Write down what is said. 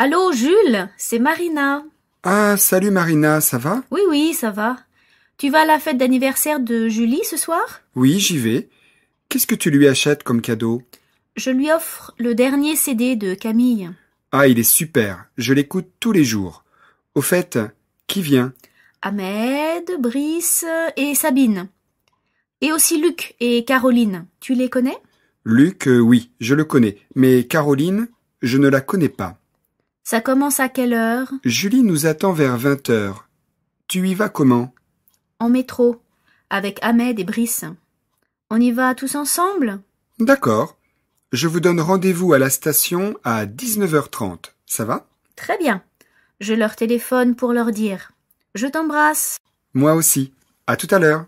Allô, Jules, c'est Marina. Ah, salut Marina, ça va Oui, oui, ça va. Tu vas à la fête d'anniversaire de Julie ce soir Oui, j'y vais. Qu'est-ce que tu lui achètes comme cadeau Je lui offre le dernier CD de Camille. Ah, il est super. Je l'écoute tous les jours. Au fait, qui vient Ahmed, Brice et Sabine. Et aussi Luc et Caroline. Tu les connais Luc, euh, oui, je le connais. Mais Caroline, je ne la connais pas. Ça commence à quelle heure Julie nous attend vers 20 heures. Tu y vas comment En métro, avec Ahmed et Brice. On y va tous ensemble D'accord. Je vous donne rendez-vous à la station à 19h30. Ça va Très bien. Je leur téléphone pour leur dire. Je t'embrasse. Moi aussi. À tout à l'heure.